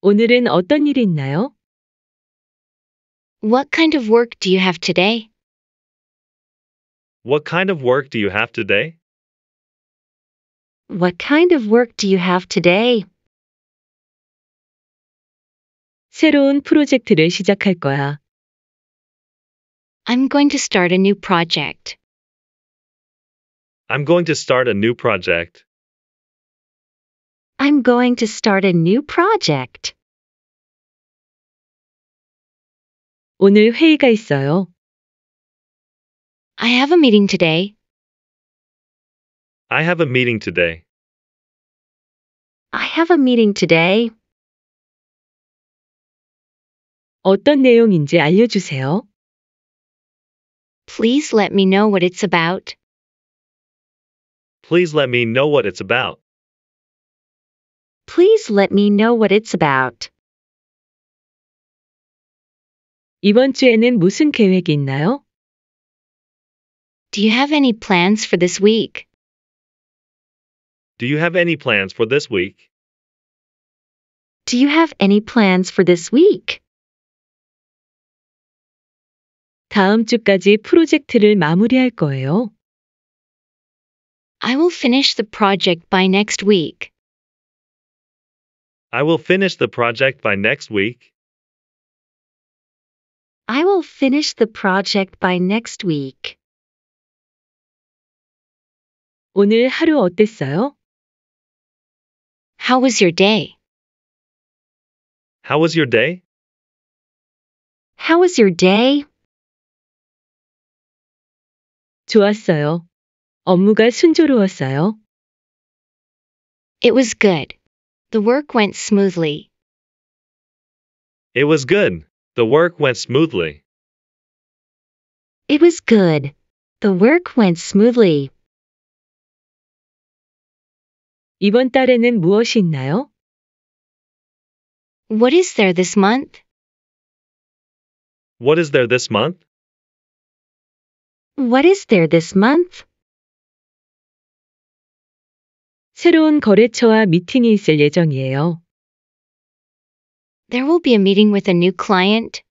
오늘은 어떤 일이 있나요? What kind of work do you have today? What kind of work do you have today? What kind of work do you have today? 새로운 프로젝트를 시작할 거야. I'm going to start a new project. I'm going to start a new project. I'm going to start a new project. 오늘 회의가 있어요. I have a meeting today. I have a meeting today. I have a meeting today. 어떤 내용인지 알려주세요. Please let me know what it's about. Please let me know what it's about. Please let me know what it's about. 이번 주에는 무슨 계획이 있나요? Do you have any plans for this week? Do you have any plans for this week? Do you have any plans for this week? 다음 주까지 프로젝트를 마무리할 거예요. I will finish the project by next week. I will finish the project by next week. I will finish the project by next week. 오늘 하루 어땠어요? How was your day? How was your day? How was your day? 좋았어요. 업무가 순조로웠어요. It was good. The work went smoothly. It was good. The work went smoothly. It was good. The work went smoothly. 이번 달에는 무엇이 있나요? What is there this month? What is there this month? What is there this month? 새로운 거래처와 미팅이 있을 예정이에요. There will be a meeting with a new client.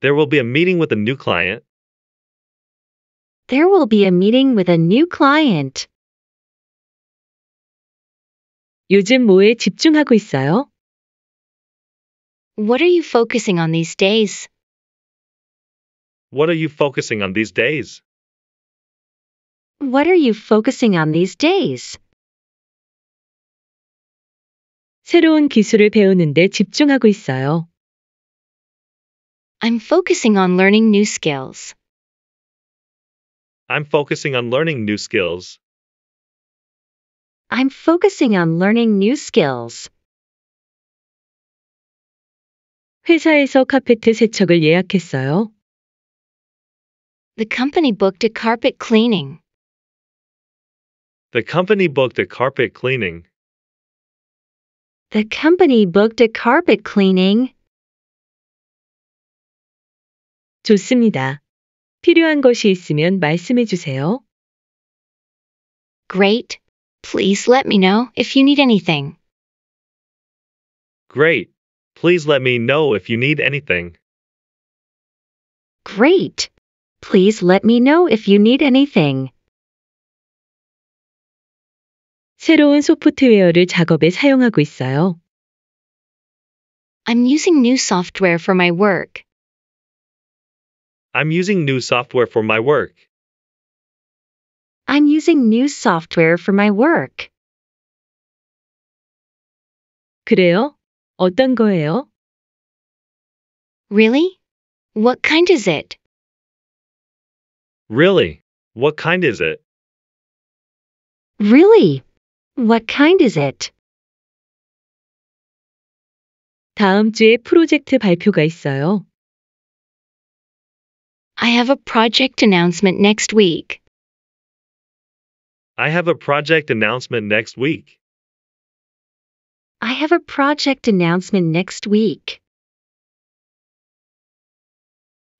There will be a meeting with a new client. There will be a meeting with a new client. 요즘 뭐에 집중하고 있어요? What are you focusing on these days? What are you focusing on these days? What are you focusing on these days? 새로운 기술을 배우는데 집중하고 있어요. I'm focusing on learning new skills. I'm focusing on learning new skills. I'm focusing on learning new skills. 회사에서 카페트 세척을 예약했어요. The company booked a carpet cleaning. The company booked a carpet cleaning. The company booked a carpet cleaning. 좋습니다. 필요한 것이 있으면 말씀해 주세요. Great. Please let me know if you need anything. Great. Please let me know if you need anything. Great. Please let me know if you need anything. 새로운 소프트웨어를 작업에 사용하고 있어요. I'm using new software for my work. I'm using new software for my work. I'm using new software for my work. 그래요? 어떤 거예요? Really? What kind is it? Really? What kind is it? Really? What kind is it? 다음 주에 프로젝트 발표가 있어요. I have a project announcement next week. I have a project announcement next week. I have a project announcement next week.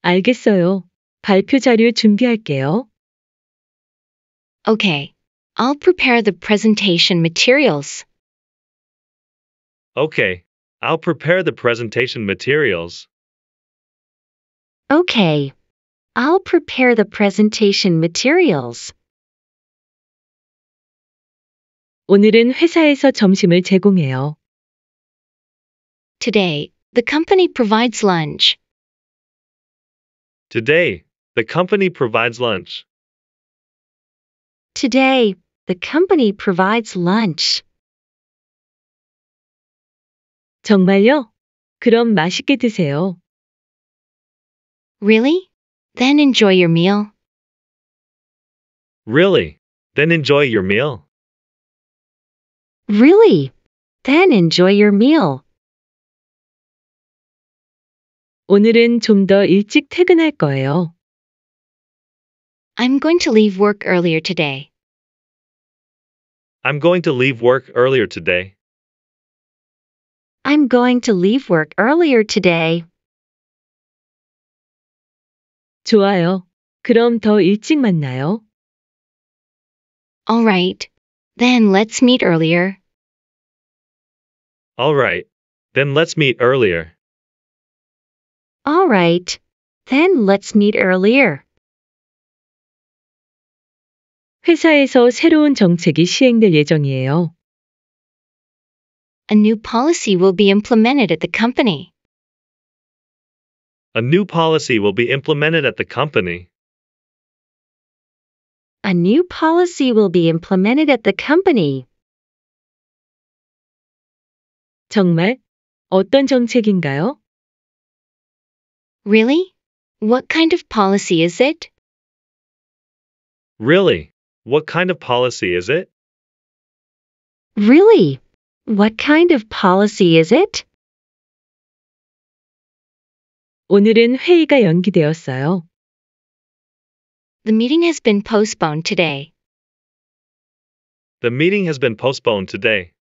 알겠어요. 발표 자료 준비할게요. Okay, I'll prepare the presentation materials. Okay, I'll prepare the presentation materials. Okay, I'll prepare the presentation materials. 오늘은 회사에서 점심을 제공해요. Today, the company provides lunch. Today, the company provides lunch. Today, the company provides lunch. 정말요? 그럼 맛있게 드세요. Really? Then enjoy your meal. Really? Then enjoy your meal. Really? Then enjoy your meal. 오늘은 좀 더 일찍 퇴근할 거예요. I'm going to leave work earlier today. I'm going to leave work earlier today. I'm going to leave work earlier today. 좋아요. 그럼 더 일찍 만나요. All right. Then let's meet earlier. All right. Then let's meet earlier. All right. Then let's meet earlier. 회사에서 새로운 정책이 시행될 예정이에요. A new policy will be implemented at the company. A new policy will be implemented at the company. A new policy will be implemented at the company. 정말? 어떤 정책인가요? Really? What kind of policy is it? Really? What kind of policy is it? Really? What kind of policy is it? 오늘은 회의가 연기되었어요. The meeting has been postponed today. The meeting has been postponed today.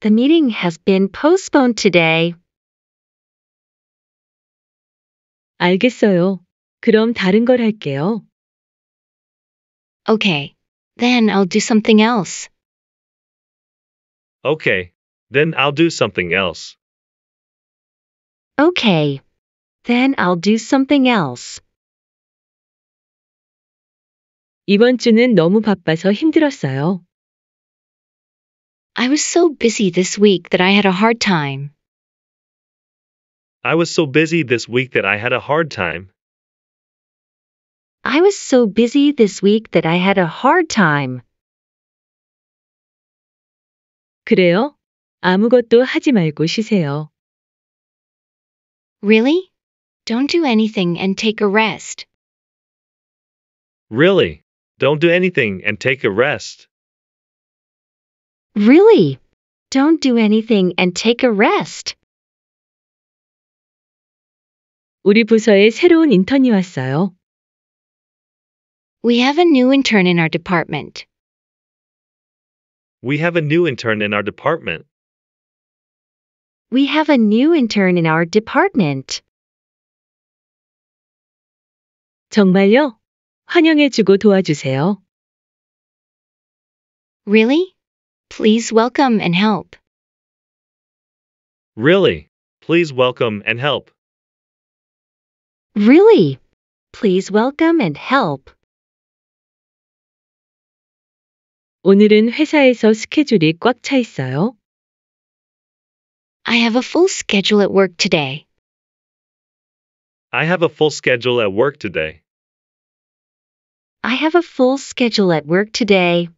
The meeting has been postponed today. 알겠어요. 그럼 다른 걸 할게요. Okay. Then I'll do something else. Okay. Then I'll do something else. Okay. Then I'll do something else. 이번 주는 너무 바빠서 힘들었어요. I was so busy this week that I had a hard time. I was so busy this week that I had a hard time. I was so busy this week that I had a hard time. 그래요? 아무것도 하지 말고 쉬세요. Really? Don't do anything and take a rest. Really? Don't do anything and take a rest. Really? Don't do anything and take a rest. 우리 부서에 새로운 인턴이 왔어요. We have a new intern in our department. We have a new intern in our department. We have a new intern in our department. 정말요? 환영해주고 도와주세요. Really? Please welcome and help. Really? Please welcome and help. Really? Please welcome and help. 오늘은 회사에서 스케줄이 꽉 차 있어요. I have a full schedule at work today. I have a full schedule at work today. I have a full schedule at work today.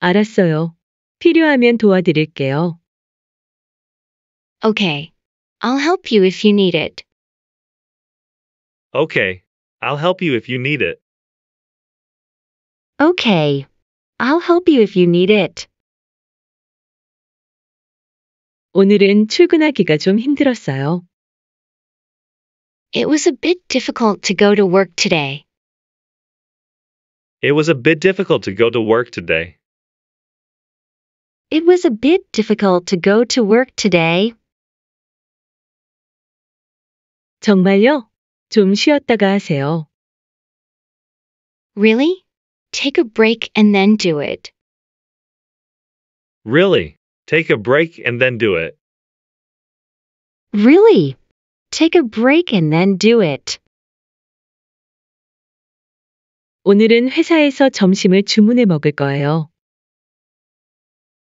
알았어요. 필요하면 도와드릴게요. Okay. I'll help you if you need it. Okay. I'll help you if you need it. Okay. I'll help you if you need it. 오늘은 출근하기가 좀 힘들었어요. It was a bit difficult to go to work today. It was a bit difficult to go to work today. It was a bit difficult to go to work today. 정말요? 좀 쉬었다가 하세요. Really? Take a break and then do it. Really? Take a break and then do it. Really? Take a break and then do it. 오늘은 회사에서 점심을 주문해 먹을 거예요.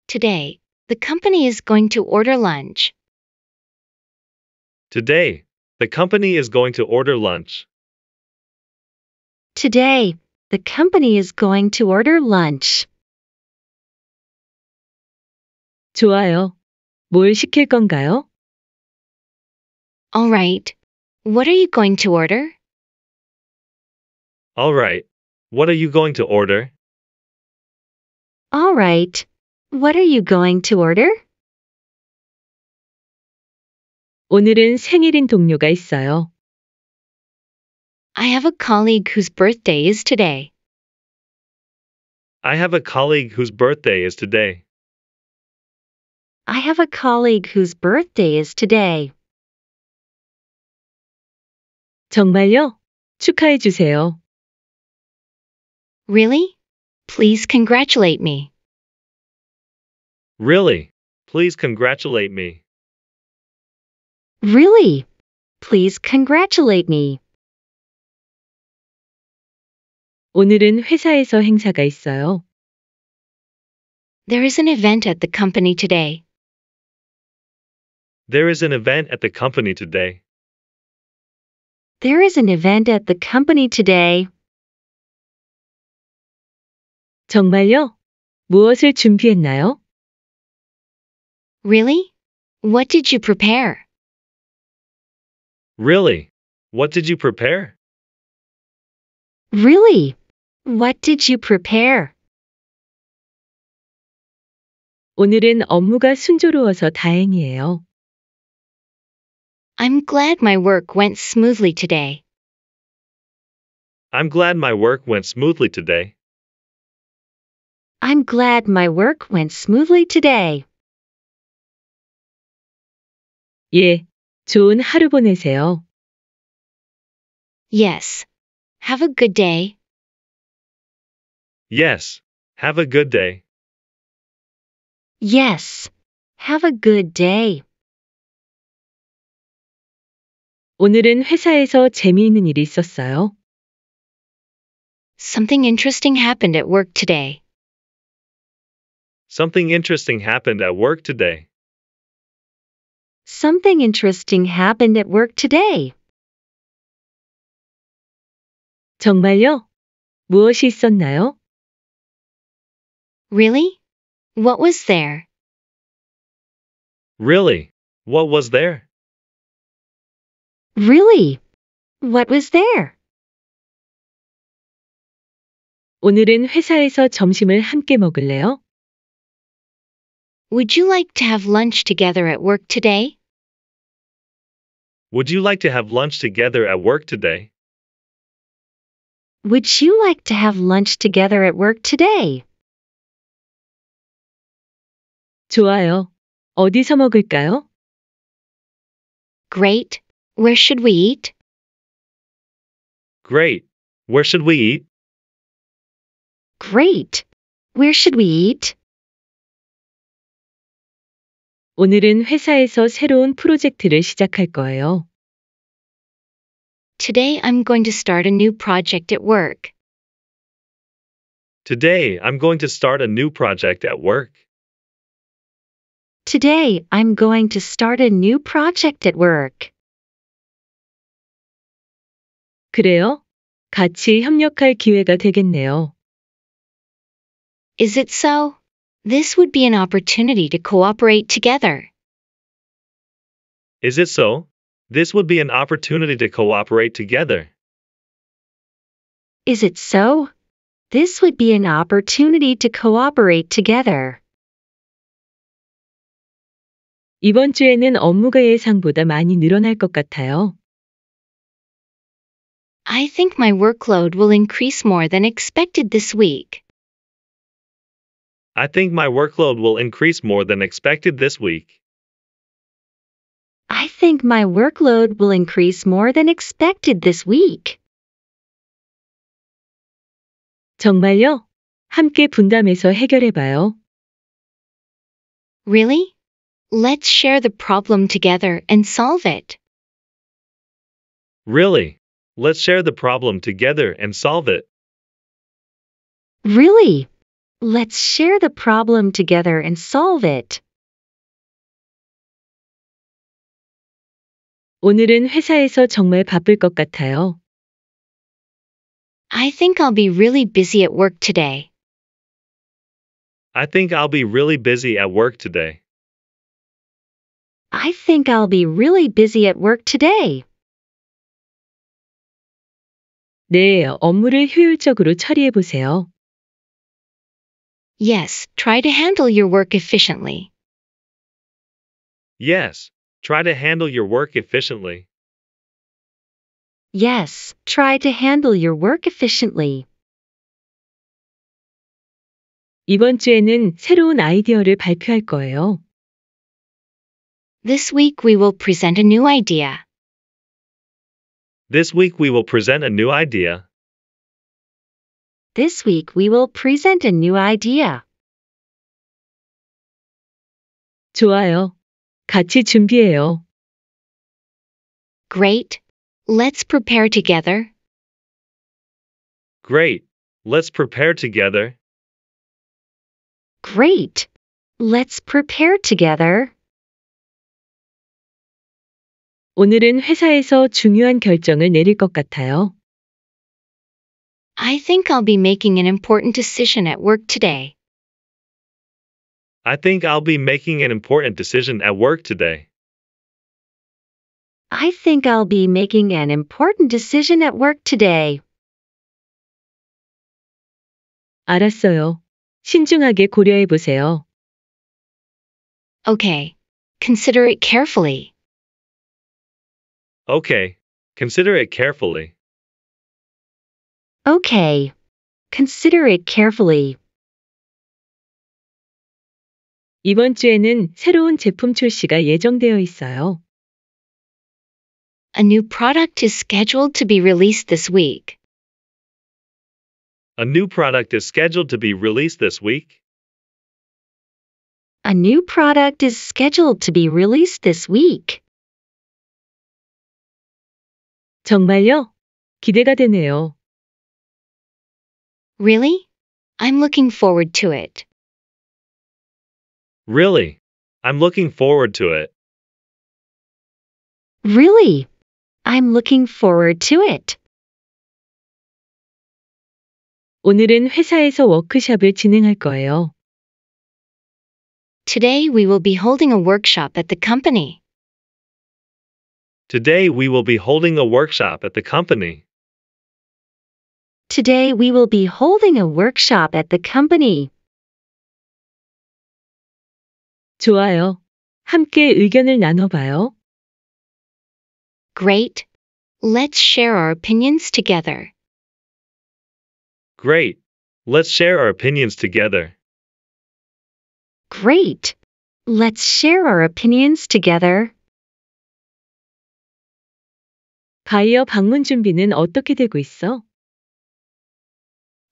Today, the company is going to order lunch. Today, the company is going to order lunch. Today, the company is going to order lunch. 좋아요. 뭘 시킬 건가요? All right. What are you going to order? All right. What are you going to order? All right. What are you going to order? 오늘은 생일인 동료가 있어요. I have a colleague whose birthday is today. I have a colleague whose birthday is today. I have a colleague whose birthday is today. 정말요? 축하해 주세요. Really? Please congratulate me. Really? Please congratulate me. Really? Please congratulate me. 오늘은 회사에서 행사가 있어요. There is an event at the company today. There is an event at the company today. There is an event at the company today. 정말요? 무엇을 준비했나요? Really? What did you prepare? Really? What did you prepare? Really? What did you prepare? 오늘은 업무가 순조로워서 다행이에요. I'm glad my work went smoothly today. I'm glad my work went smoothly today. I'm glad my work went smoothly today. 예, 좋은 하루 보내세요. Yes. Have a good day. Yes. Have a good day. Yes. Have a good day. 오늘은 회사에서 재미있는 일이 있었어요. Something interesting happened at work today. Something interesting happened at work today. Something interesting happened at work today. 정말요? 무엇이 있었나요? Really? What was there? Really? What was there? Really? What was there? 오늘은 회사에서 점심을 함께 먹을래요? Would you like to have lunch together at work today? Would you like to have lunch together at work today? Would you like to have lunch together at work today? 좋아요. 어디서 먹을까요? Great. Where should we eat? Great. Where should we eat? Great. Where should we eat? 오늘은 회사에서 새로운 프로젝트를 시작할 거예요. Today I'm going to start a new project at work. Today I'm going to start a new project at work. Today, I'm going to start a new project at work. 그래요? 같이 협력할 기회가 되겠네요. Is it so? This would be an opportunity to cooperate together. Is it so? This would be an opportunity to cooperate together. Is it so? This would be an opportunity to cooperate together. 이번 주에는 업무가 예상보다 많이 늘어날 것 같아요. I think my workload will increase more than expected this week. I think my workload will increase more than expected this week. I think my workload will increase more than expected this week. 정말요? 함께 분담해서 해결해 봐요. Really? Let's share the problem together and solve it. Really? Let's share the problem together and solve it. Really? Let's share the problem together and solve it. 오늘은 회사에서 정말 바쁠 것 같아요. I think I'll be really busy at work today. I think I'll be really busy at work today. I think I'll be really busy at work today. 네, 업무를 효율적으로 처리해 보세요. Yes, try to handle your work efficiently. Yes, try to handle your work efficiently. Yes, try to handle your work efficiently. 이번 주에는 새로운 아이디어를 발표할 거예요. This week we will present a new idea. This week we will present a new idea. This week we will present a new idea. 좋아요. 같이 준비해요. Great. Let's prepare together. Great. Let's prepare together. Great. Let's prepare together. 오늘은 회사에서 중요한 결정을 내릴 것 같아요. I think I'll be making an important decision at work today. I think I'll be making an important decision at work today. I think I'll be making an important decision at work today. 알았어요. 신중하게 고려해 보세요. Okay. Consider it carefully. Okay. Consider it carefully. Okay. Consider it carefully. 이번 주에는 새로운 제품 출시가 예정되어 있어요. A new product is scheduled to be released this week. A new product is scheduled to be released this week. A new product is scheduled to be released this week. 정말요? 기대가 되네요. Really? I'm looking forward to it. Really? I'm looking forward to it. Really? I'm looking forward to it. 오늘은 회사에서 워크숍을 진행할 거예요. Today we will be holding a workshop at the company. Today we will be holding a workshop at the company. Today we will be holding a workshop at the company. 좋아요. 함께 의견을 나눠봐요. Great. Let's share our opinions together. Great. Let's share our opinions together. Great. Let's share our opinions together. 바이어 방문 준비는 어떻게 되고 있어?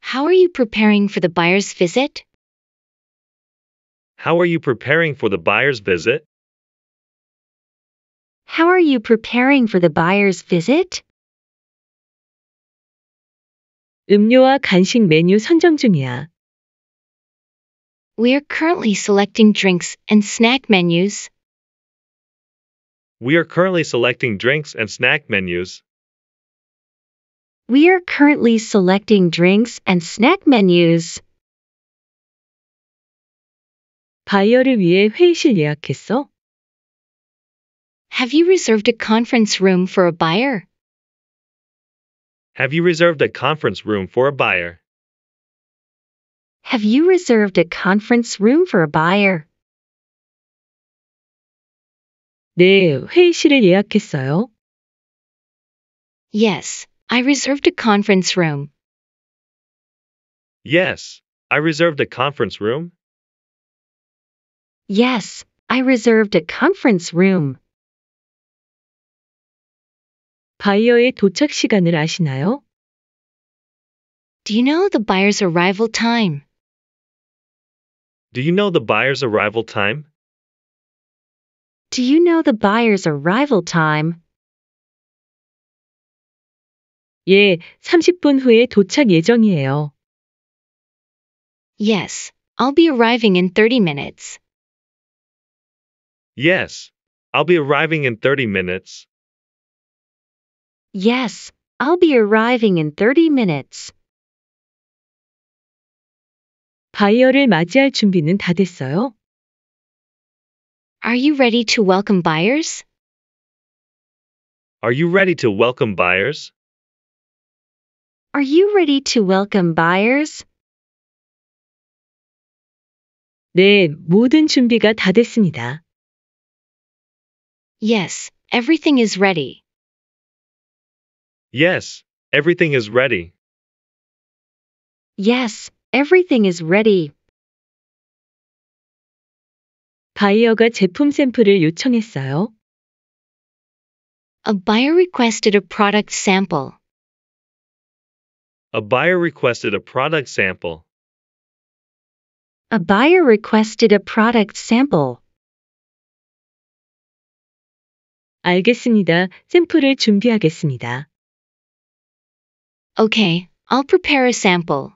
How are you preparing for the buyer's visit? How are you preparing for the buyer's visit? How are you preparing for the buyer's visit? 음료와 간식 메뉴 선정 중이야. We are currently selecting drinks and snack menus. We are currently selecting drinks and snack menus. We are currently selecting drinks and snack menus. 바이어를 위해 회의실 예약했어? Have you reserved a conference room for a buyer? Have you reserved a conference room for a buyer? Have you reserved a conference room for a buyer? 네, 회의실을 예약했어요. Yes, I reserved a conference room. Yes, I reserved a conference room. Yes, I reserved a conference room. 바이어의 도착 시간을 아시나요? Do you know the buyer's arrival time? Do you know the buyer's arrival time? Do you know the buyer's arrival time? 예, 30분 후에 도착 예정이에요. Yes, I'll be arriving in 30 minutes. Yes, I'll be arriving in 30 minutes. Yes, I'll be arriving in 30 minutes. 바이어를 맞이할 준비는 다 됐어요? Are you ready to welcome buyers? Are you ready to welcome buyers? Are you ready to welcome buyers? 네, 모든 준비가 다 됐습니다. Yes, everything is ready. Yes, everything is ready. Yes, everything is ready. 바이어가 제품 샘플을 요청했어요. A buyer requested a product sample. A buyer requested a product sample. A buyer requested a product sample. 알겠습니다. 샘플을 준비하겠습니다. Okay, I'll prepare a sample.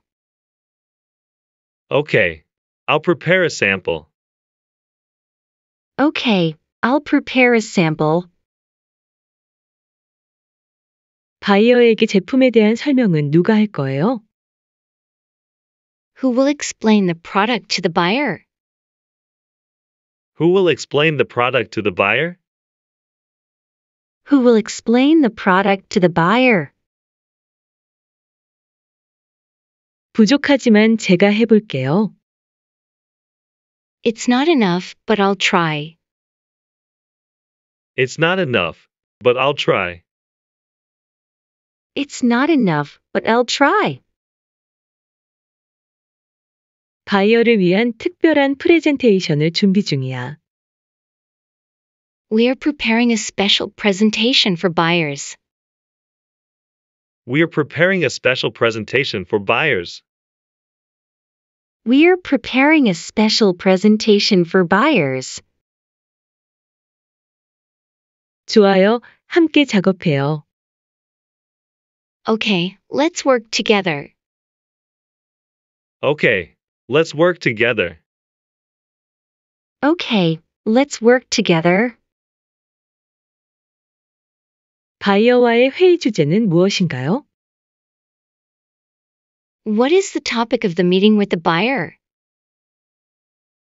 Okay, I'll prepare a sample. Okay, I'll prepare a sample. 바이어에게 제품에 대한 설명은 누가 할 거예요? Who will explain the product to the buyer? Who will explain the product to the buyer? Who will explain the product to the buyer? 부족하지만 제가 해볼게요. It's not enough, but I'll try. It's not enough, but I'll try. It's not enough, but I'll try. 바이어를 위한 특별한 프레젠테이션을 준비 중이야. We are preparing a special presentation for buyers. We are preparing a special presentation for buyers. We're preparing a special presentation for buyers. 좋아요. 함께 작업해요. Okay, let's work together. Okay, let's work together. Okay, let's work together. 바이어와의 회의 주제는 무엇인가요? What is the topic of the meeting with the buyer?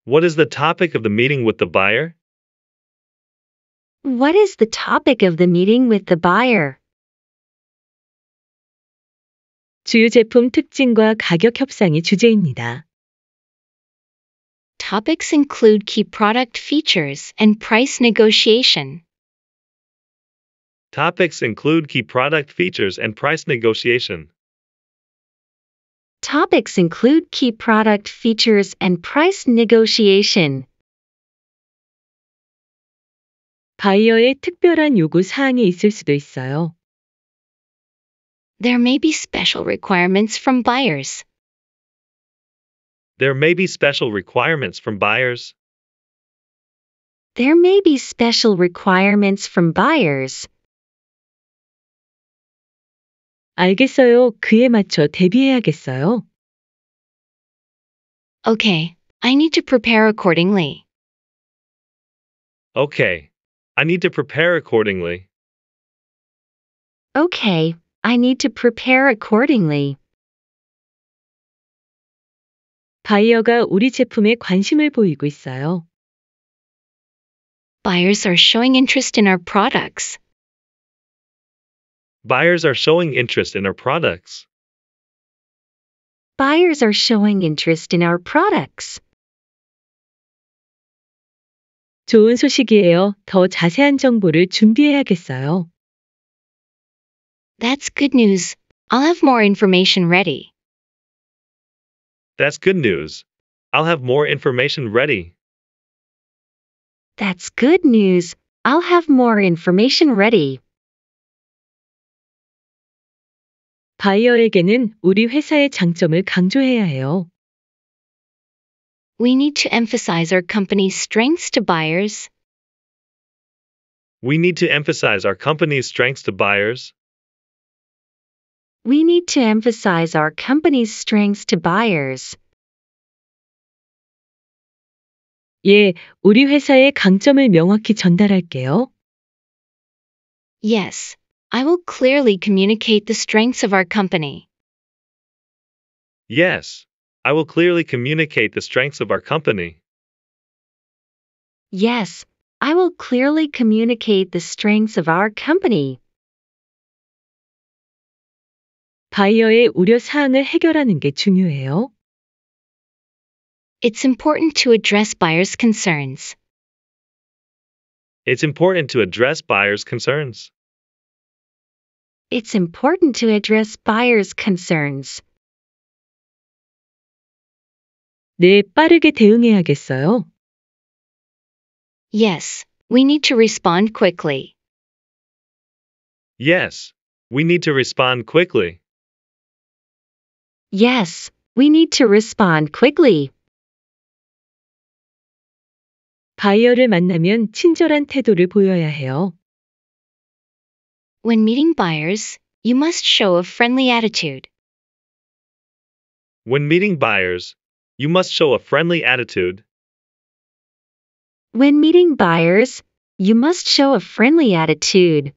What is the topic of the meeting with the buyer? What is the topic of the meeting with the buyer? 주요 제품 특징과 가격 협상이 주제입니다. Topics include key product features and price negotiation. Topics include key product features and price negotiation. Topics include key product features and price negotiation. 바이어의 특별한 요구 사항이 있을 수도 있어요. There may be special requirements from buyers. There may be special requirements from buyers. There may be special requirements from buyers. 알겠어요. 그에 맞춰 대비해야겠어요. Okay, I need to prepare accordingly. Okay, I need to prepare accordingly. Okay, I need to prepare accordingly. 바이어가 우리 제품에 관심을 보이고 있어요. Buyers are showing interest in our products. Buyers are showing interest in our products. Buyers are showing interest in our products. 좋은 소식이에요. 더 자세한 정보를 준비해야겠어요. That's good news. I'll have more information ready. That's good news. I'll have more information ready. That's good news. I'll have more information ready. 바이어에게는 우리 회사의 장점을 강조해야 해요. We need to emphasize our company's strengths to buyers. We need to emphasize our company's strengths to buyers. We need to emphasize our company's strengths to buyers. 예, 우리 회사의 강점을 명확히 전달할게요. Yes, I will clearly communicate the strengths of our company. Yes, I will clearly communicate the strengths of our company. Yes, I will clearly communicate the strengths of our company. 바이어의 우려 사항을 해결하는 게 중요해요. It's important to address buyers' concerns. It's important to address buyers' concerns it's important to address buyers' concerns. 네, 빠르게 대응해야겠어요. Yes, we need to respond quickly. Yes, we need to respond quickly. Yes, we need to respond quickly. 바이어를 만나면 친절한 태도를 보여야 해요. When meeting buyers, you must show a friendly attitude. When meeting buyers, you must show a friendly attitude. When meeting buyers, you must show a friendly attitude.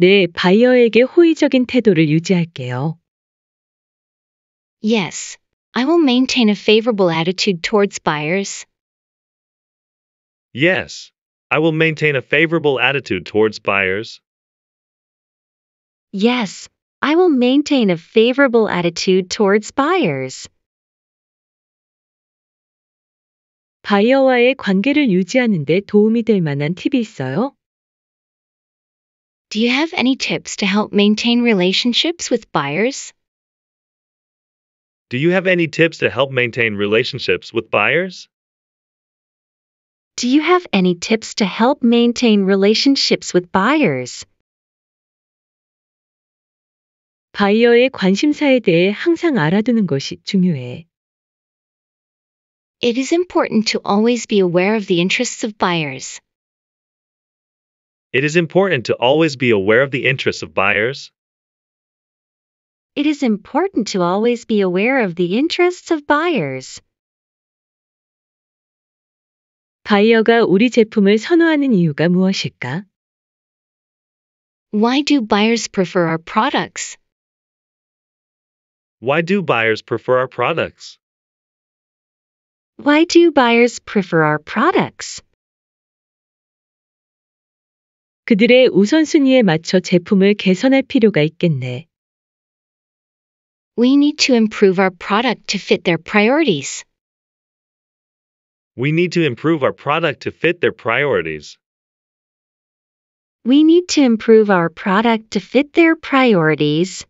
네, 바이어에게 호의적인 태도를 유지할게요. Yes, I will maintain a favorable attitude towards buyers. Yes, I will maintain a favorable attitude towards buyers. Yes, I will maintain a favorable attitude towards buyers. 바이어와의 관계를 유지하는 데 도움이 될 만한 팁이 있어요? Do you have any tips to help maintain relationships with buyers? Do you have any tips to help maintain relationships with buyers? Do you have any tips to help maintain relationships with buyers? 바이어의 관심사에 대해 항상 알아두는 것이 중요해. It is important to always be aware of the interests of buyers. It is important to always be aware of the interests of buyers. It is important to always be aware of the interests of buyers. 바이어가 우리 제품을 선호하는 이유가 무엇일까? Why do buyers prefer our products? Why do buyers prefer our products? Why do buyers prefer our products? 그들의 우선순위에 맞춰 제품을 개선할 필요가 있겠네. We need to improve our product to fit their priorities. We need to improve our product to fit their priorities. We need to improve our product to fit their priorities.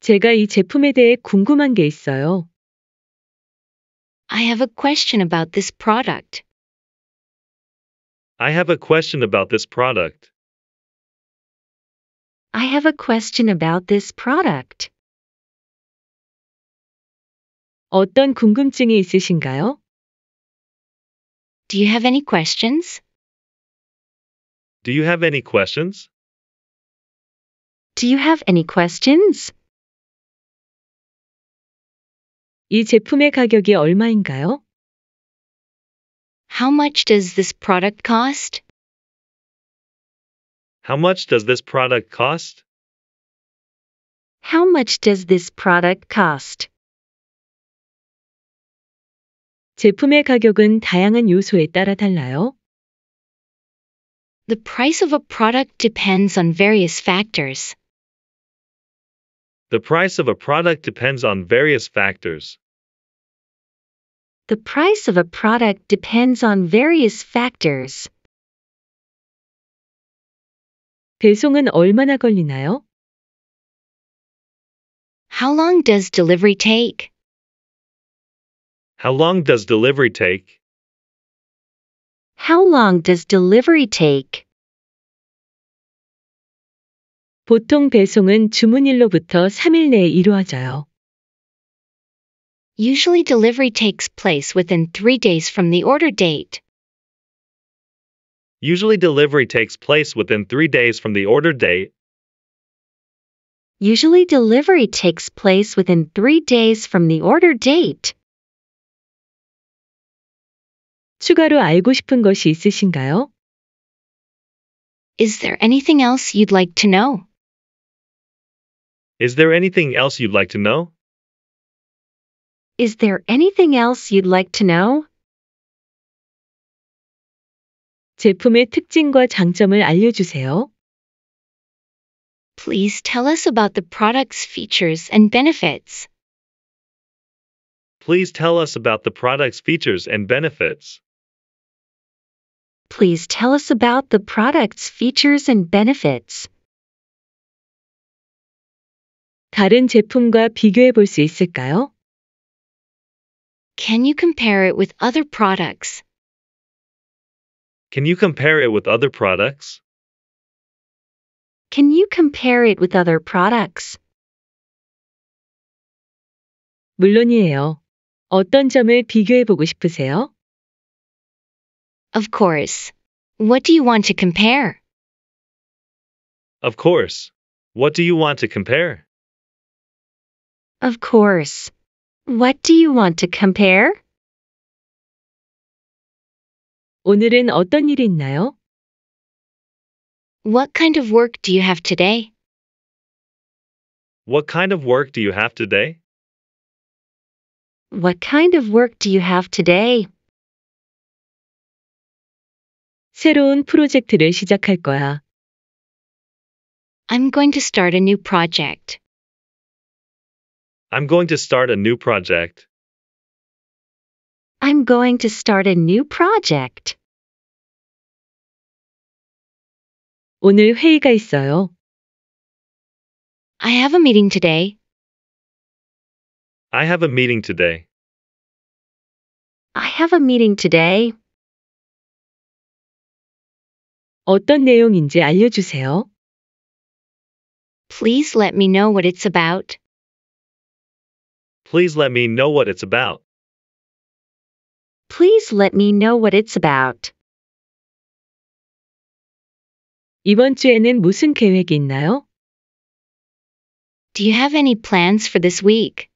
제가 이 제품에 대해 궁금한 게 있어요. I have a question about this product. I have a question about this product. I have a question about this product. 어떤 궁금증이 있으신가요? Do you have any questions? Do you have any questions? Do you have any questions? 이 제품의 가격이 얼마인가요? How much does this product cost? How much does this product cost? How much does this product cost? 제품의 가격은 다양한 요소에 따라 달라요. The price of a product depends on various factors. The price of a product depends on various factors. The price of a product depends on various factors. 배송은 얼마나 걸리나요? How long does delivery take? How long does delivery take? How long does delivery take? 보통 배송은 주문일로부터 3일 내에 이루어져요. Usually delivery takes place within 3 days from the order date. Usually delivery takes place within 3 days from the order date. Usually delivery takes place within 3 days from the order date. 추가로 알고 싶은 것이 있으신가요? Is there anything else you'd like to know? Is there anything else you'd like to know? Is there anything else you'd like to know? 제품의 특징과 장점을 알려주세요. Please tell us about the product's features and benefits. Please tell us about the product's features and benefits. Please tell us about the product's features and benefits. 다른 제품과 비교해 있을까요? Can you compare it with other products? Can you compare it with other products? Can you compare it with other products? 물론이에요. 어떤 점을 비교해 보고 싶으세요? Of course. What do you want to compare? Of course. What do you want to compare? Of course. What do you want to compare? 오늘은 어떤 일이 있나요? What kind of work do you have today? What kind of work do you have today? What kind of work do you have today? 새로운 프로젝트를 시작할 거야. I'm going to start a new project. I'm going to start a new project. I'm going to start a new project. 오늘 회의가 있어요. I have a meeting today. I have a meeting today. I have a meeting today. 어떤 내용인지 알려주세요. Please let me know what it's about. Please let me know what it's about. Please let me know what it's about. 이번 주에는 무슨 계획이 있나요? Do you have any plans for this week?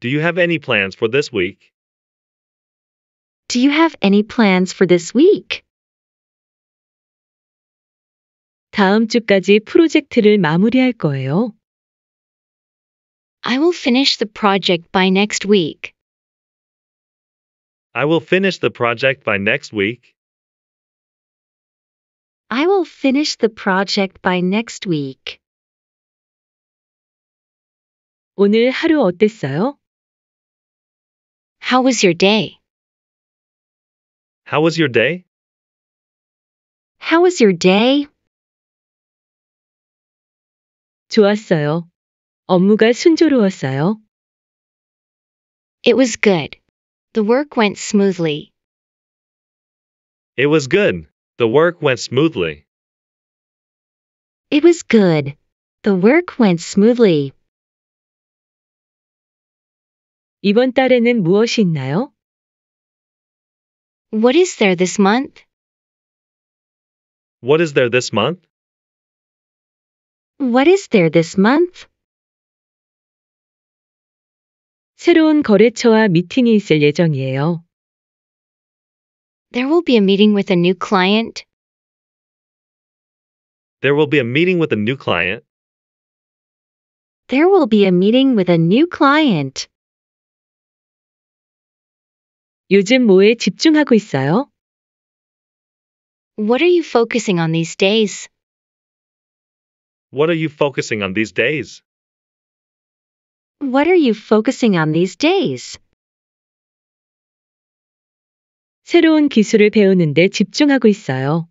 Do you have any plans for this week? Do you have any plans for this week? 다음 주까지 프로젝트를 마무리할 거예요. I will finish the project by next week. I will finish the project by next week. I will finish the project by next week. 오늘 하루 어땠어요? How was your day? How was your day? How was your day? 좋았어요. 업무가 순조로웠어요. It was good. The work went smoothly. It was good. The work went smoothly. It was good. The work went smoothly. 이번 달에는 무엇이 있나요? What is there this month? What is there this month? What is there this month? 새로운 거래처와 미팅이 있을 예정이에요. There will be a meeting with a new client. There will be a meeting with a new client. There will be a meeting with a new client. 요즘 뭐에 집중하고 있어요? What are you focusing on these days? What are you focusing on these days? What are you focusing on these days? 새로운 기술을 배우는데 집중하고 있어요.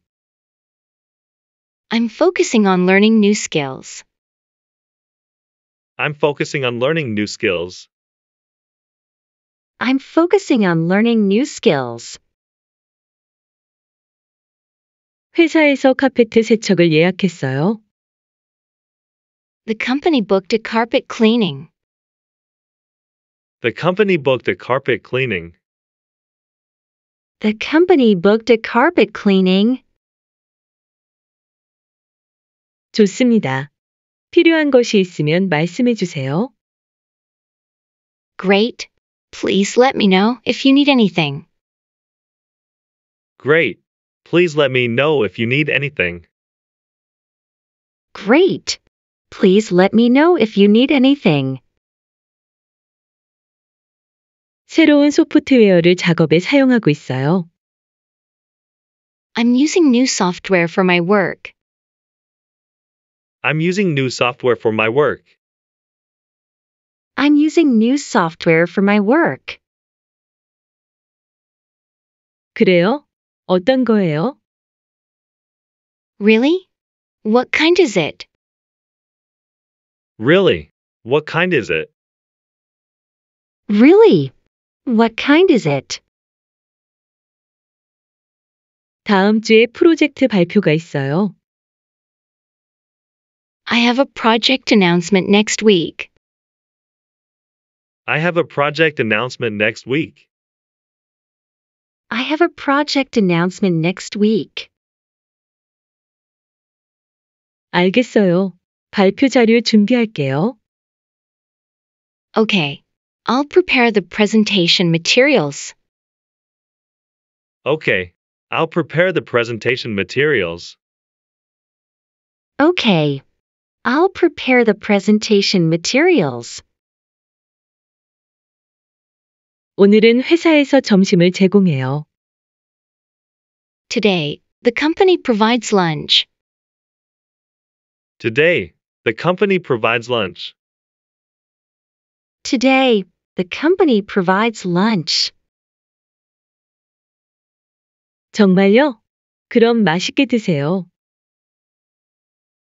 I'm focusing on learning new skills. I'm focusing on learning new skills. I'm focusing on learning new skills. 회사에서 카페트 세척을 예약했어요. The company booked a carpet cleaning. The company booked a carpet cleaning. The company booked a carpet cleaning. 좋습니다. 필요한 것이 있으면 말씀해 주세요. Great. Please let me know if you need anything. Great. Please let me know if you need anything. Great. Please let me know if you need anything. 새로운 소프트웨어를 작업에 사용하고 있어요. I'm using new software for my work. I'm using new software for my work. I'm using new software for my work. 그래요? 어떤 거예요? Really? What kind is it? Really? What kind is it? Really? What kind is it? 다음 주에 프로젝트 발표가 있어요. I have a project announcement next week. I have a project announcement next week. I have a project announcement next week. 알겠어요. 발표 자료 준비할게요. Okay, I'll prepare the presentation materials. Okay, I'll prepare the presentation materials. Okay, I'll prepare the presentation materials. 오늘은 회사에서 점심을 제공해요. Today, the company provides lunch. Today, the company provides lunch. Today, the company provides lunch. 정말요? 그럼 맛있게 드세요.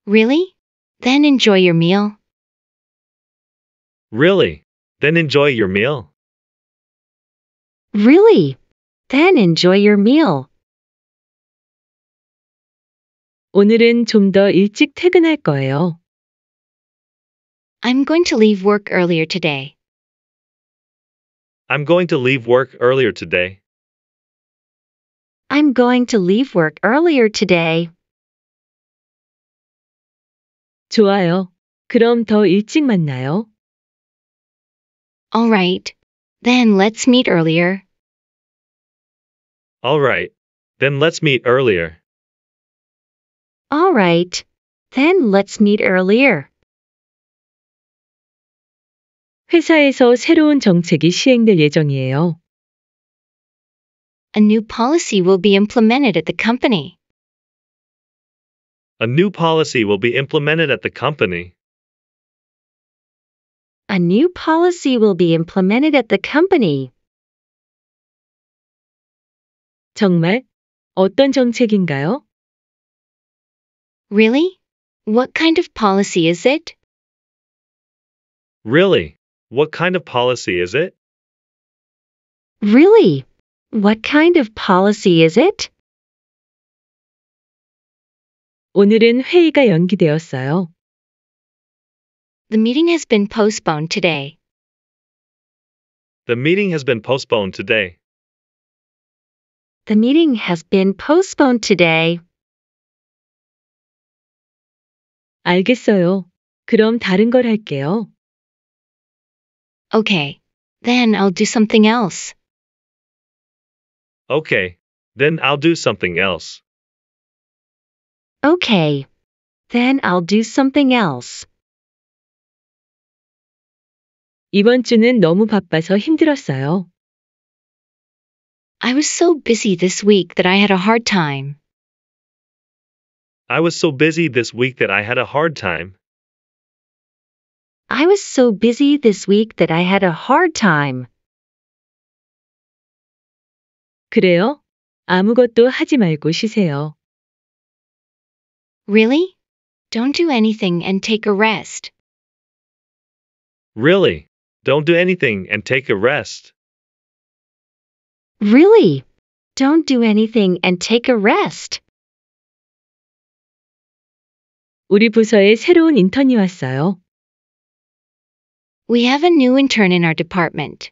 Really? Then enjoy your meal. Really? Then enjoy your meal. Really? Then enjoy your meal. 오늘은 좀 더 일찍 퇴근할 거예요. I'm going to leave work earlier today. I'm going to leave work earlier today. I'm going to leave work earlier today. 좋아요. 그럼 더 일찍 만나요. All right. Then let's meet earlier. All right. Then let's meet earlier. All right. Then let's meet earlier. 회사에서 새로운 정책이 시행될 예정이에요. A new policy will be implemented at the company. A new policy will be implemented at the company. A new policy will be implemented at the company. 정말? 어떤 정책인가요? Really? What kind of policy is it? Really? What kind of policy is it? Really? What kind of policy is it? 오늘은 회의가 연기되었어요. The meeting has been postponed today. The meeting has been postponed today. The meeting has been postponed today. 알겠어요. 그럼 다른 걸 할게요. Okay. Then I'll do something else. Okay. Then I'll do something else. Okay. Then I'll do something else. 이번 주는 너무 바빠서 힘들었어요. I was so busy this week that I had a hard time. I was so busy this week that I had a hard time. I was so busy this week that I had a hard time. 그래요? 아무것도 하지 말고 쉬세요. Really? Don't do anything and take a rest. Really? Don't do anything and take a rest. Really? Don't do anything and take a rest. 우리 부서에 새로운 인턴이 왔어요. We have a new intern in our department.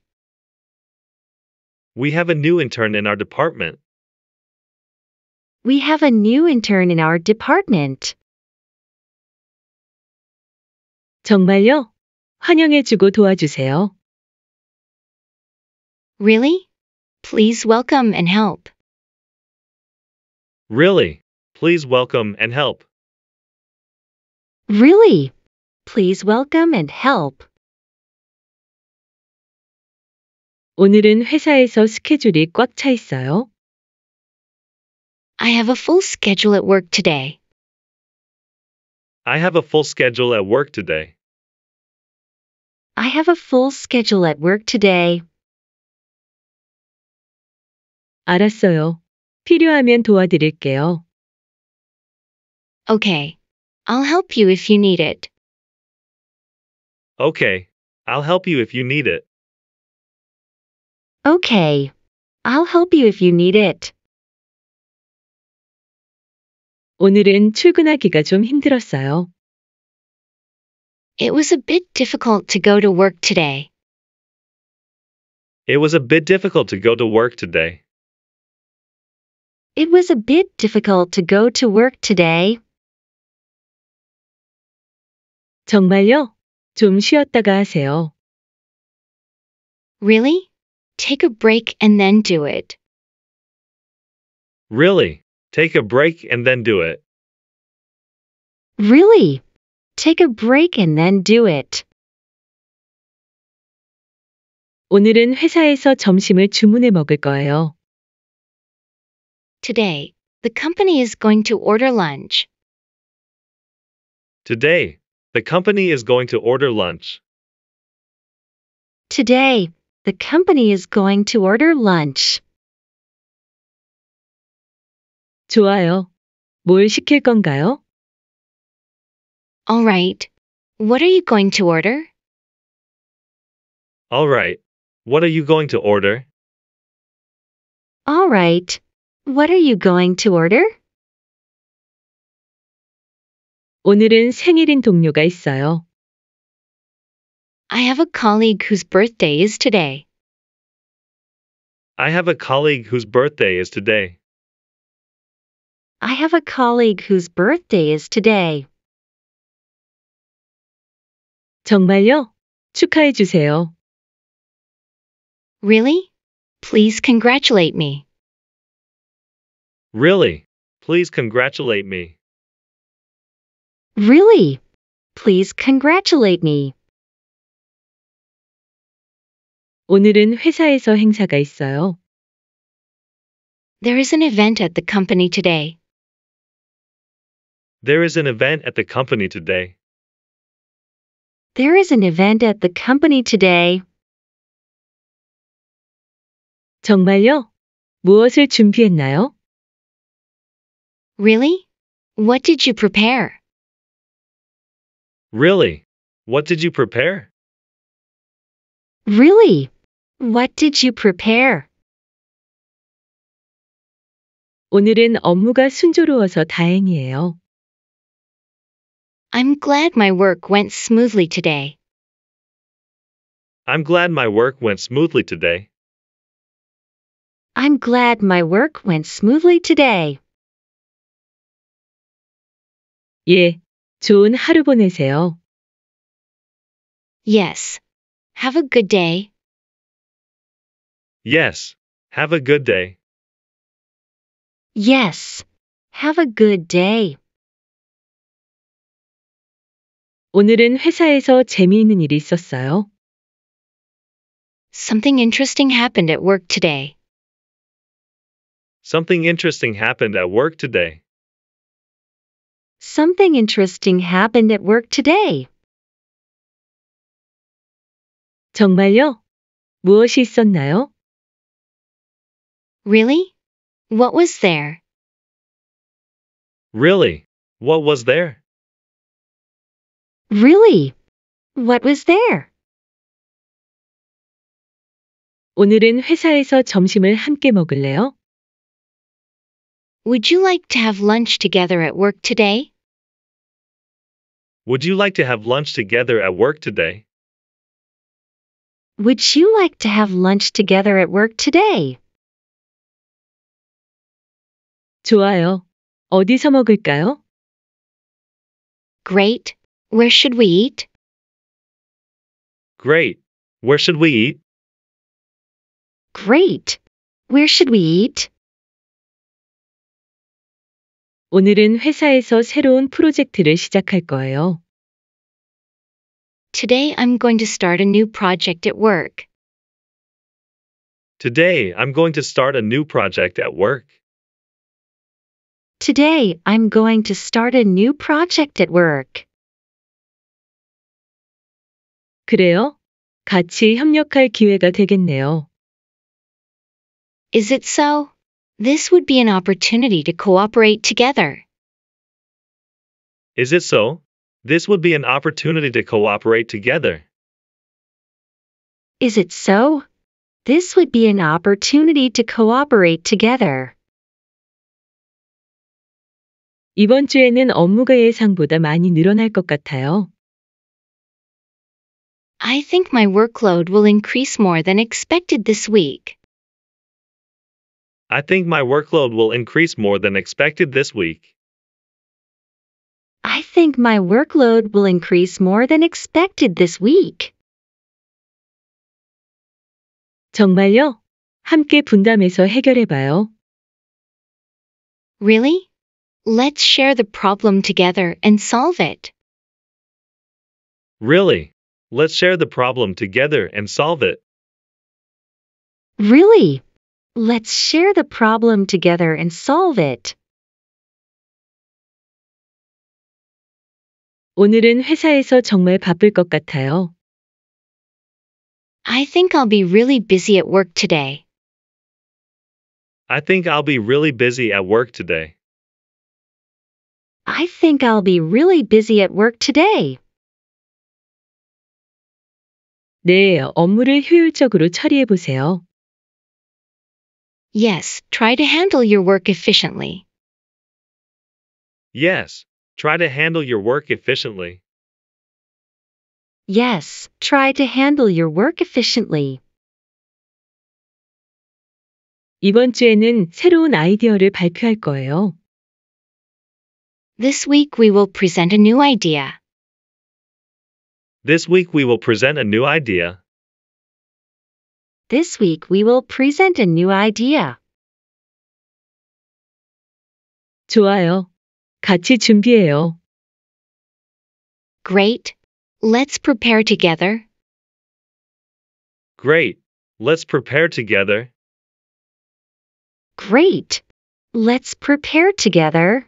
We have a new intern in our department. We have a new intern in our department. 정말요? 환영해주고 도와주세요. Really? Please welcome and help. Really? Please welcome and help. Really? Please welcome and help. 오늘은 회사에서 스케줄이 꽉 있어요. I have a full schedule at work today. I have a full schedule at work today. I have a full schedule at work today. 알았어요. 필요하면 도와드릴게요. Okay. I'll help you if you need it. Okay. I'll help you if you need it. Okay. I'll help you if you need it. 오늘은 출근하기가 좀 힘들었어요. It was a bit difficult to go to work today. It was a bit difficult to go to work today. It was a bit difficult to go to work today. 정말요? 좀 쉬었다가 하세요. Really? Take a break and then do it. Really? Take a break and then do it. Really? Take a break and then do it. 오늘은 회사에서 점심을 주문해 먹을 거예요. Today, the company is going to order lunch. Today, the company is going to order lunch. Today, the company is going to order lunch. 좋아요. 뭘 시킬 건가요? All right. What are you going to order? All right. What are you going to order? All right. What are you going to order? 오늘은 생일인 동료가 있어요. I have a colleague whose birthday is today. I have a colleague whose birthday is today. I have a colleague whose birthday is today. 정말요? 축하해 주세요. Really? Please congratulate me. Really? Please congratulate me. Really? Please congratulate me. 오늘은 회사에서 행사가 있어요. There is an event at the company today. There is an event at the company today. There is an event at the company today. 정말요? 무엇을 준비했나요? Really? What did you prepare? Really? What did you prepare? Really? What did you prepare? 오늘은 업무가 순조로워서 다행이에요. I'm glad my work went smoothly today. I'm glad my work went smoothly today. I'm glad my work went smoothly today. 예, 좋은 하루 보내세요. Yes. Have a good day. Yes. Have a good day. Yes. Have a good day. 오늘은 회사에서 재미있는 일이 있었어요. Something interesting happened at work today. Something interesting happened at work today. Something interesting happened at work today. 정말요? 무엇이 있었나요? Really? What was there? Really? What was there? Really? What was there? 오늘은 회사에서 점심을 함께 먹을래요? Would you like to have lunch together at work today? Would you like to have lunch together at work today? Would you like to have lunch together at work today? 좋아요. 어디서 먹을까요? Great. Where should we eat? Great. Where should we eat? Great. Where should we eat? 오늘은 회사에서 새로운 프로젝트를 시작할 거예요. Today I'm going to start a new project at work. Today I'm going to start a new project at work. Today, I'm going to start a new project at work. 그래요? 같이 협력할 기회가 되겠네요. Is it so? This would be an opportunity to cooperate together. Is it so? This would be an opportunity to cooperate together. Is it so? This would be an opportunity to cooperate together. 이번 주에는 업무가 예상보다 많이 늘어날 것 같아요. I think my workload will increase more than expected this week. I think my workload will increase more than expected this week. I think my workload will increase more than expected this week. 정말요? 함께 분담해서 해결해 봐요. Really? Let's share the problem together and solve it. Really? Let's share the problem together and solve it. Really? Let's share the problem together and solve it. 오늘은 회사에서 정말 바쁠 것 같아요. I think I'll be really busy at work today. I think I'll be really busy at work today. I think I'll be really busy at work today. 네, 업무를 효율적으로 처리해 보세요. Yes, try to handle your work efficiently. Yes, try to handle your work efficiently. Yes, try to handle your work efficiently. 이번 주에는 새로운 아이디어를 발표할 거예요. This week we will present a new idea. This week we will present a new idea. This week we will present a new idea. 좋아요. 같이 준비해요. Great. Let's prepare together. Great. Let's prepare together. Great. Let's prepare together.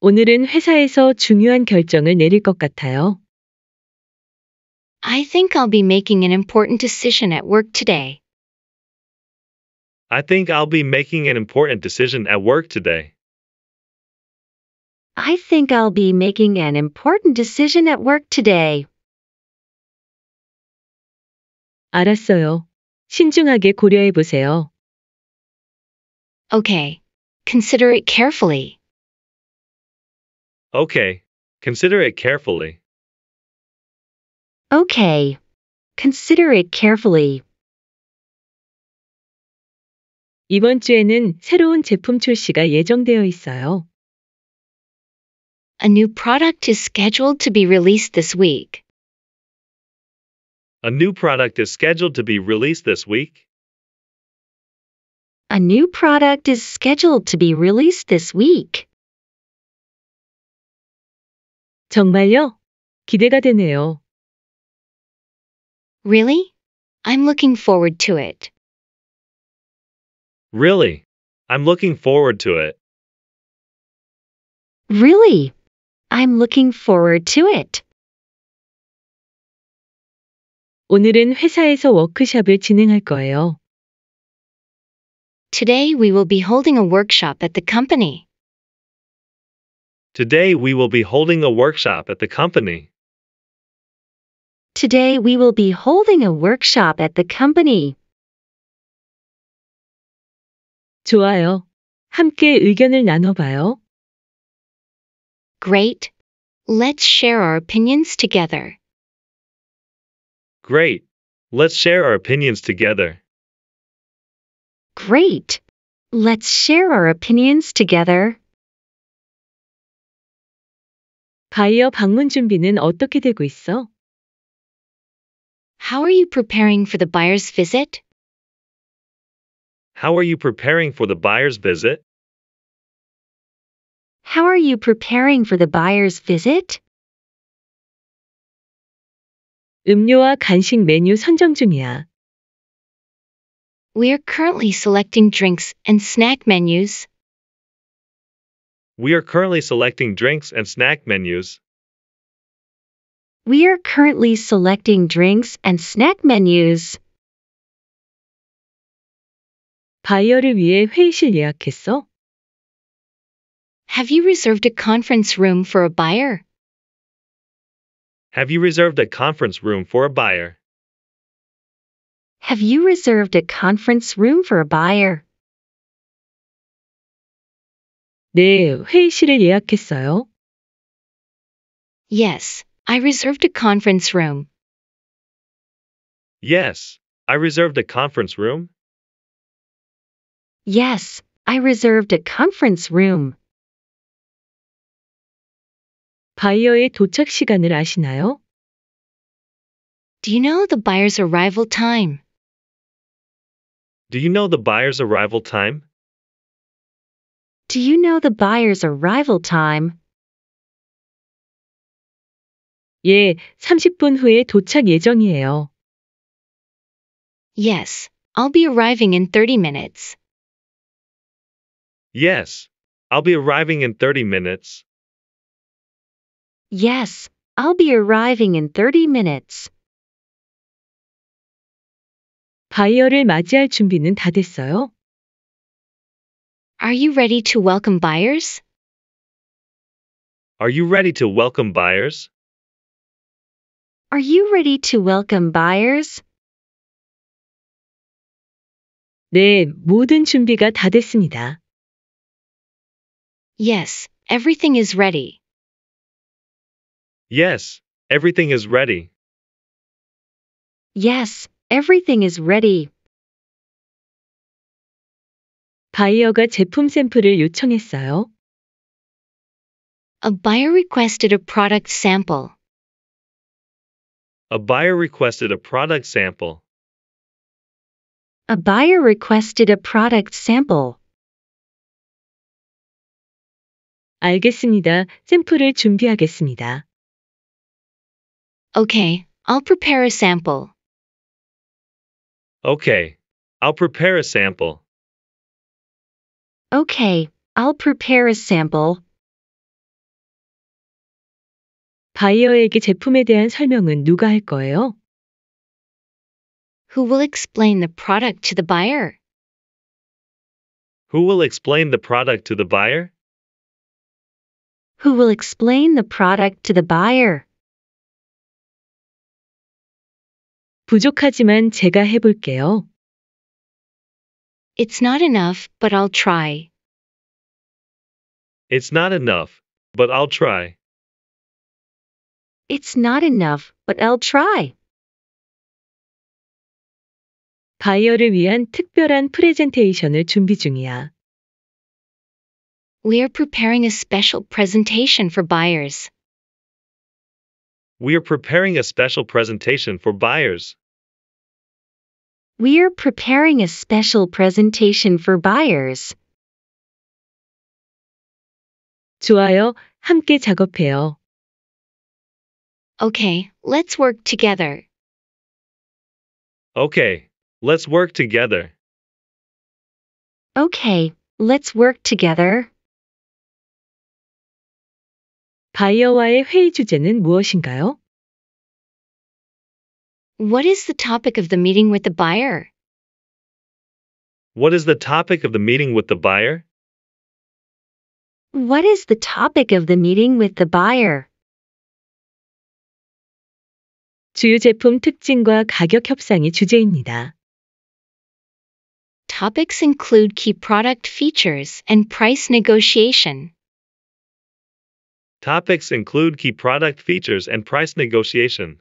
오늘은 회사에서 중요한 결정을 내릴 것 같아요. I think I'll be making an important decision at work today. I think I'll be making an important decision at work today. I think I'll be making an important decision at work today. 알았어요. 신중하게 고려해 보세요. Okay. Consider it carefully. Okay. Consider it carefully. Okay. Consider it carefully. 이번 주에는 새로운 제품 출시가 예정되어 있어요. A new product is scheduled to be released this week. A new product is scheduled to be released this week. A new product is scheduled to be released this week. 정말요? 기대가 되네요. Really? I'm looking forward to it. Really? I'm looking forward to it. Really? I'm looking forward to it. 오늘은 회사에서 워크숍을 진행할 거예요. Today we will be holding a workshop at the company. Today we will be holding a workshop at the company. Today we will be holding a workshop at the company. 좋아요. 함께 의견을 나눠봐요. Great. Let's share our opinions together. Great. Let's share our opinions together. Great. Let's share our opinions together. 바이어 방문 준비는 어떻게 되고 있어? How are you preparing for the buyer's visit? How are you preparing for the buyer's visit? How are you preparing for the buyer's visit? 음료와 간식 메뉴 선정 중이야. We are currently selecting drinks and snack menus. We are currently selecting drinks and snack menus. We are currently selecting drinks and snack menus. 바이어를 위해 회의실 예약했어? Have you reserved a conference room for a buyer? Have you reserved a conference room for a buyer? Have you reserved a conference room for a buyer? 네, 회의실을 예약했어요. Yes, I reserved a conference room. Yes, I reserved a conference room. Yes, I reserved a conference room. 바이어의 도착 시간을 아시나요? Do you know the buyer's arrival time? Do you know the buyer's arrival time? Do you know the buyer's arrival time? 예, 30분 후에 도착 예정이에요. Yes, I'll be arriving in 30 minutes. Yes, I'll be arriving in 30 minutes. Yes, I'll be arriving in 30 minutes. 바이어를 맞이할 준비는 다 됐어요? Are you ready to welcome buyers? Are you ready to welcome buyers? Are you ready to welcome buyers? 네, 모든 준비가 다 됐습니다. Yes, everything is ready. Yes, everything is ready. Yes, everything is ready. 바이어가 제품 샘플을 요청했어요. A buyer requested a product sample. A buyer requested a product sample. A buyer requested a product sample. 알겠습니다. 샘플을 준비하겠습니다. Okay, I'll prepare a sample. Okay, I'll prepare a sample. Okay, I'll prepare a sample. 바이어에게 제품에 대한 설명은 누가 할 거예요? Who will explain the product to the buyer? Who will explain the product to the buyer? Who will explain the product to the buyer? 부족하지만 제가 해볼게요. It's not enough, but I'll try. It's not enough, but I'll try. It's not enough, but I'll try. 바이어를 위한 특별한 프레젠테이션을 준비 중이야. We are preparing a special presentation for buyers. We are preparing a special presentation for buyers. We're preparing a special presentation for buyers. 좋아요. 함께 작업해요. Okay, let's work together. Okay, let's work together. Okay, let's work together. 바이어와의 회의 주제는 무엇인가요? What is the topic of the meeting with the buyer? What is the topic of the meeting with the buyer? What is the topic of the meeting with the buyer? 주요 제품 특징과 가격 협상이 주제입니다. Topics include key product features and price negotiation. Topics include key product features and price negotiation.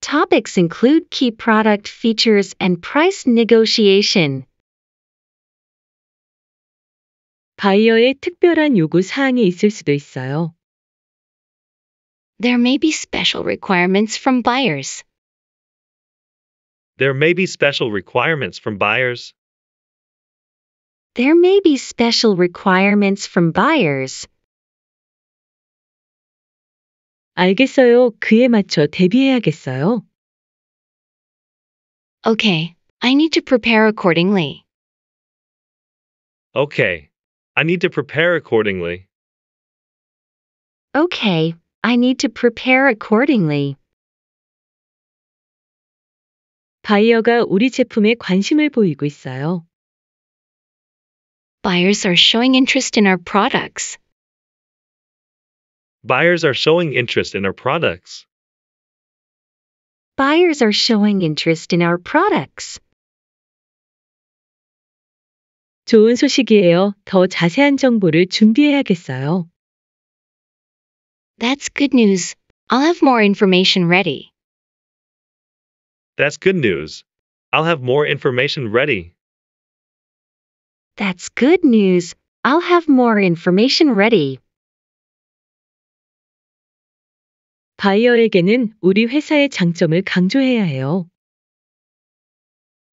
Topics include key product features and price negotiation. 바이어의 특별한 요구 사항이 있을 수도 있어요. There may be special requirements from buyers. There may be special requirements from buyers. There may be special requirements from buyers. 알겠어요. 그에 맞춰 대비해야겠어요. Okay, I need to prepare accordingly. Okay, I need to prepare accordingly. Okay, I need to prepare accordingly. 바이어가 우리 제품에 관심을 보이고 있어요. Buyers are showing interest in our products. Buyers are showing interest in our products. Buyers are showing interest in our products. 좋은 소식이에요. 더 자세한 정보를 준비해야겠어요. That's good news. I'll have more information ready. That's good news. I'll have more information ready. That's good news. I'll have more information ready. 바이어에게는 우리 회사의 장점을 강조해야 해요.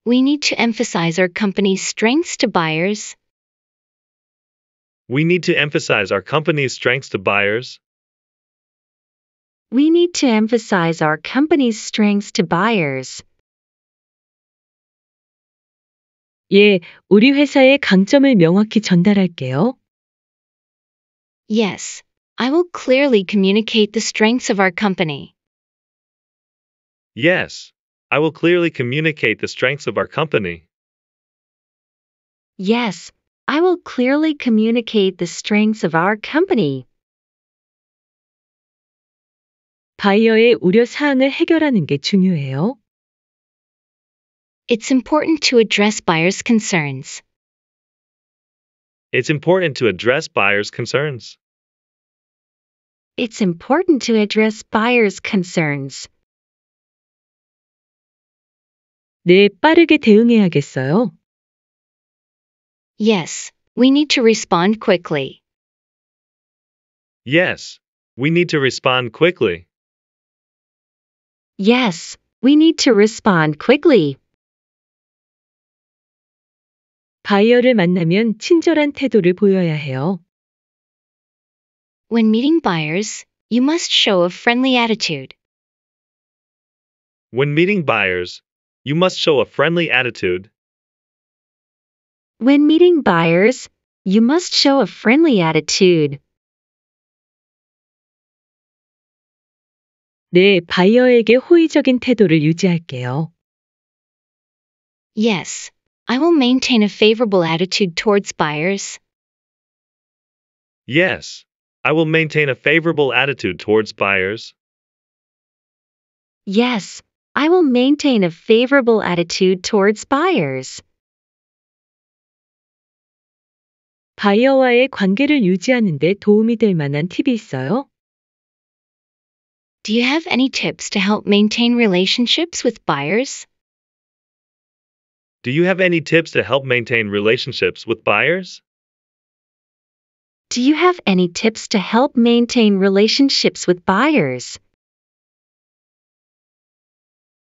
We need to emphasize our company's strengths to buyers. We need to emphasize our company's strengths to buyers. We need to emphasize our company's strengths to buyers. 예, 우리 회사의 강점을 명확히 전달할게요. Yes, I will clearly communicate the strengths of our company. Yes, I will clearly communicate the strengths of our company. Yes, I will clearly communicate the strengths of our company. 바이어의 우려 사항을 해결하는 게 중요해요. It's important to address buyers' concerns. It's important to address buyers' concerns it's important to address buyers' concerns. 네, 빠르게 대응해야겠어요. Yes, we need to respond quickly. Yes, we need to respond quickly. Yes, we need to respond quickly. 바이어를 만나면 친절한 태도를 보여야 해요. When meeting buyers, you must show a friendly attitude. When meeting buyers, you must show a friendly attitude. When meeting buyers, you must show a friendly attitude. 네, 바이어에게 호의적인 태도를 유지할게요. Yes, I will maintain a favorable attitude towards buyers. Yes, I will maintain a favorable attitude towards buyers. Yes, I will maintain a favorable attitude towards buyers. 바이어와의 관계를 유지하는 데 도움이 될 만한 팁이 있어요? Do you have any tips to help maintain relationships with buyers? Do you have any tips to help maintain relationships with buyers? Do you have any tips to help maintain relationships with buyers?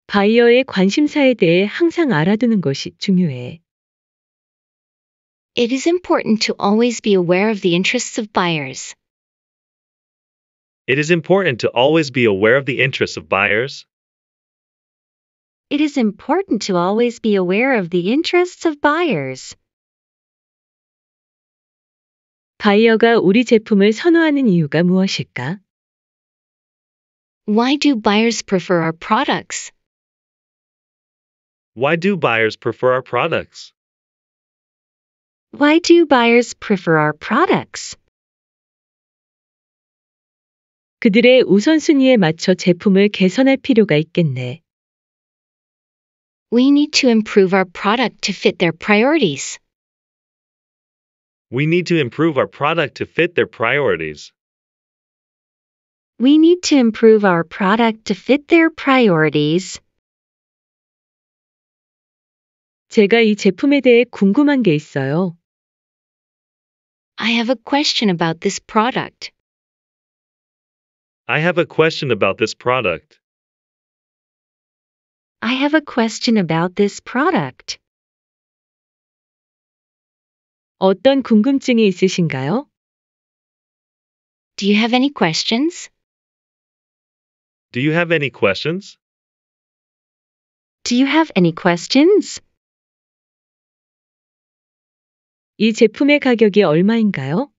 바이어의 관심사에 대해 항상 알아두는 것이 중요해. It is important to always be aware of the interests of buyers. It is important to always be aware of the interests of buyers. It is important to always be aware of the interests of buyers. 바이어가 우리 제품을 선호하는 이유가 무엇일까? Why do buyers prefer our products? Why do buyers prefer our products? Why do buyers prefer our products? 그들의 우선순위에 맞춰 제품을 개선할 필요가 있겠네. We need to improve our product to fit their priorities. We need to improve our product to fit their priorities. We need to improve our product to fit their priorities. 제가 이 제품에 대해 궁금한 게 있어요. I have a question about this product. I have a question about this product. I have a question about this product. 어떤 궁금증이 있으신가요? Do you have any questions? Do you have any questions? Do you have any questions? 이 제품의 가격이 얼마인가요?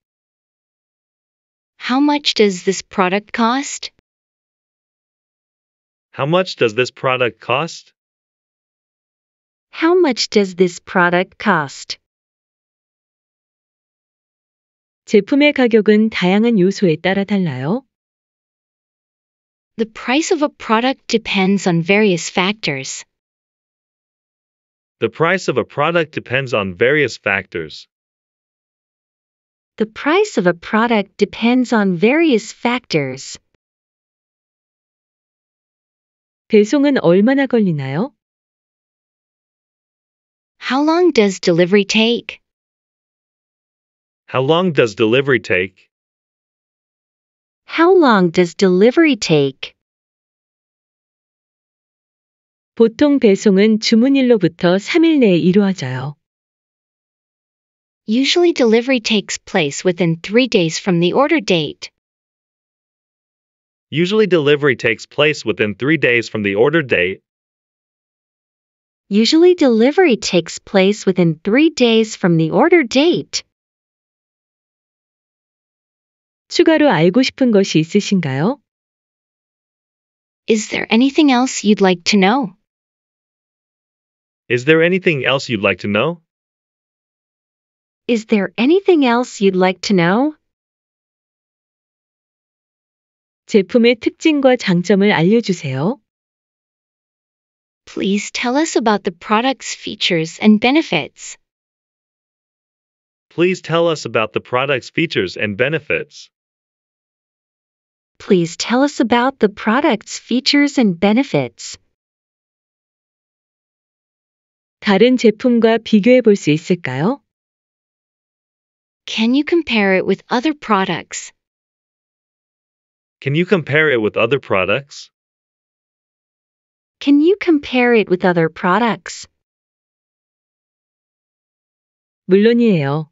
How much does this product cost? How much does this product cost? How much does this product cost? 제품의 가격은 다양한 요소에 따라 달라요. The price of a product depends on various factors. The price of a product depends on various factors. The price of a product depends on various factors. 배송은 얼마나 걸리나요? How long does delivery take? How long does delivery take? How long does delivery take? 보통 배송은 주문일로부터 3일 내에 이루어져요. Usually delivery takes place within 3 days from the order date. Usually delivery takes place within 3 days from the order date. Usually delivery takes place within 3 days from the order date. 추가로 알고 싶은 것이 있으신가요? Is there anything else you'd like to know? Is there anything else you'd like to know? Is there anything else you'd like to know? 제품의 특징과 장점을 알려주세요. Please tell us about the product's features and benefits. Please tell us about the product's features and benefits. Please tell us about the product's features and benefits. 다른 제품과 비교해 있을까요? Can you compare it with other products? Can you compare it with other products? Can you compare it with other products? 물론이에요.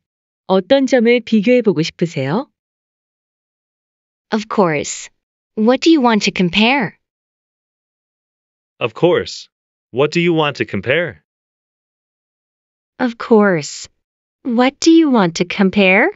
어떤 점을 비교해 보고 싶으세요? Of course. What do you want to compare? Of course. What do you want to compare? Of course. What do you want to compare?